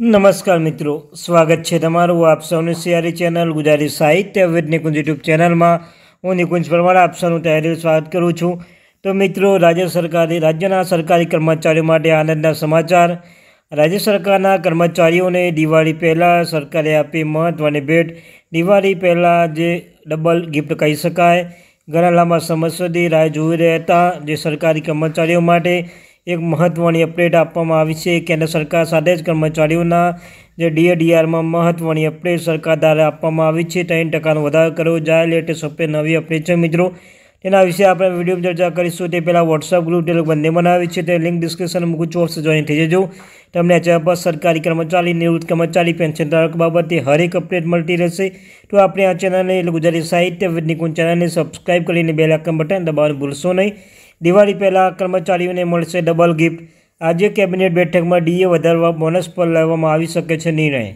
નમસ્કાર મિત્રો સ્વાગત છે તમારું આપ સૌની સિયારી ચેનલ ગુજરાતી સાહિત્ય વિદ નિકુંજ યુટ્યુબ ચેનલમાં હું નિકુંજ પરમાર આપ સૌનું તહેરી સ્વાગત કરું છું તો મિત્રો રાજ્ય સરકારે રાજ્યના સરકારી કર્મચારીઓ માટે આનંદના સમાચાર રાજ્ય સરકારના કર્મચારીઓને દિવાળી પહેલાં સરકારે આપી મહત્ત્વની ભેટ દિવાળી પહેલાં જે ડબલ ગિફ્ટ કહી શકાય ઘણા લાંબા સમય સુધી રાહ જોઈ રહ્યા હતા જે સરકારી કર્મચારીઓ માટે એક મહત્ત્વની અપડેટ આપવામાં આવી છે કેન્દ્ર સરકાર સાથે જ કર્મચારીઓના જે ડીએડીઆરમાં મહત્ત્વની અપડેટ સરકાર દ્વારા આપવામાં આવી છે ત્રણ ટકાનો વધારો કરવો જાય લેટેસ્ટ અપડેટ નવી અપડેટ છે મિત્રો તેના વિશે આપણે વિડીયો ચર્ચા કરીશું તે પહેલાં વોટ્સઅપ ગ્રુપ તે લોકો બંને બનાવી છે તે લિંક ડિસ્ક્રિપ્શન મૂકું છું ઓફિસ જોઈન થઈ જજો તમને આ સરકારી કર્મચારી નિવૃત્ત કર્મચારી પેન્શન ધારક બાબતે હરેક અપડેટ મળતી રહેશે તો આપણે આ ચેનલને એટલે ગુજરાતી સાહિત્ય નિકુંજ ચેનલને સબસ્ક્રાઈબ કરીને બે લાખ બટન દબાવવાનું ભૂલશો નહીં દિવાળી પહેલાં કર્મચારીઓને મળશે ડબલ ગિફ્ટ આજે કેબિનેટ બેઠકમાં ડીએ વધારવા બોનસ પર લેવામાં આવી શકે છે નિર્ણય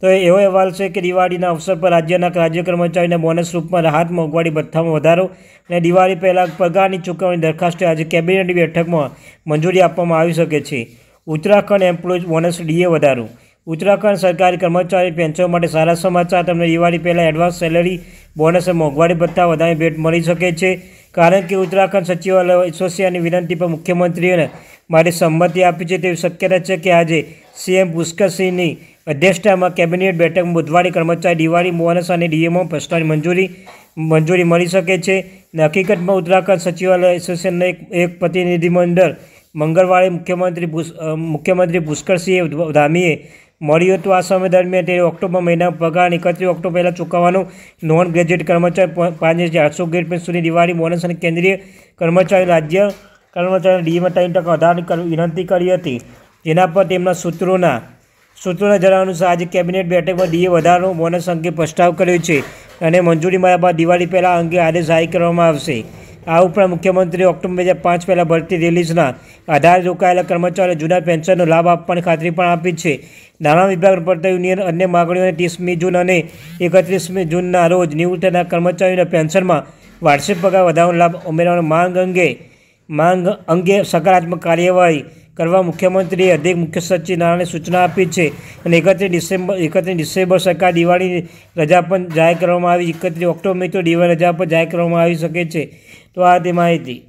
તો એવો અહેવાલ છે કે દિવાળીના અવસર પર રાજ્યના રાજ્ય કર્મચારીને બોનસ રૂપમાં રાહત મોંઘવારી ભથ્થામાં વધારો અને દિવાળી પહેલાં પગારની ચૂકવણી દરખાસ્તે આજે કેબિનેટ બેઠકમાં મંજૂરી આપવામાં આવી શકે છે ઉત્તરાખંડ એમ્પ્લોઈઝ બોનસ ડીએ વધારો ઉત્તરાખંડ સરકારી કર્મચારી પેન્શન માટે સારા સમાચાર તમને દિવાળી પહેલાં એડવાન્સ સેલરી બોનસ મોંઘવારી ભથ્થા વધારે ભેટ મળી શકે છે કારણ કે ઉત્તરાખંડ સચિવાલય એસોસિએશનની વિનંતી પર મુખ્યમંત્રીઓને મારી સંમતિ આપી છે તેવી શક્યતા છે કે આજે સીએમ પુષ્કરસિંહની અધ્યક્ષતામાં કેબિનેટ બેઠક બુધવારે કર્મચારી દિવાળી મોહનસ અને ડીએમઓ પ્રશ્નની મંજૂરી મંજૂરી મળી શકે છે અને હકીકતમાં ઉત્તરાખંડ સચિવાલય એસોસિએશનના એક એક પ્રતિનિધિમંડળ મંગળવારે મુખ્યમંત્રી મુખ્યમંત્રી પુષ્કરસિંહે ધામીએ મળ્યું હતું આ સમય દરમિયાન તે ઓક્ટોબર મહિનામાં પગાર એકત્રીસ ઓક્ટોબર પહેલાં ચૂકવવાનું નોન ગ્રેજ્યુએટ કર્મચારી પાંચ હજાર આઠસો ગ્રેડ પેન્સ સુધી દિવાળી બોનસ અને કેન્દ્રીય કર્મચારી રાજ્ય કર્મચારી ડીમાં ત્રણ ટકા વધારાની વિનંતી કરી હતી જેના પર તેમના સૂત્રોના સૂત્રોના જણાવ્યા અનુસાર આજે કેબિનેટ બેઠકમાં ડીએ વધારાનો બોનસ અંગે પ્રસ્તાવ કર્યો છે અને મંજૂરી મળ્યા બાદ દિવાળી પહેલાં અંગે આદેશ જાહેર કરવામાં આવશે આ ઉપરાંત મુખ્યમંત્રી ઓક્ટોબર બે હજાર પાંચ પહેલાં ભરતી રિલીઝના આધાર રોકાયેલા કર્મચારીઓ જૂના પેન્શનનો લાભ આપવાની ખાતરી પણ આપી છે નાણાં વિભાગ પડતા યુનિયન અન્ય માગણીઓને ત્રીસમી જૂન અને એકત્રીસમી જૂનના રોજ નિવૃત્ત કર્મચારીઓના પેન્શનમાં વાર્ષિક પગાર વધારવાનો લાભ ઉમેરવાની માંગ અંગે માંગ અંગે સકારાત્મક કાર્યવાહી કરવા મુખ્યમંત્રીએ અધિક મુખ્ય સચિવનારાયણને સૂચના આપી છે અને એકત્રીસ ડિસેમ્બર એકત્રીસ ડિસેમ્બર સરકાર દિવાળી રજા પણ જાહેર કરવામાં આવી એકત્રીસ ઓક્ટોબર તો દિવાળી રજા પણ જાહેર કરવામાં આવી શકે છે તો આ તે માહિતી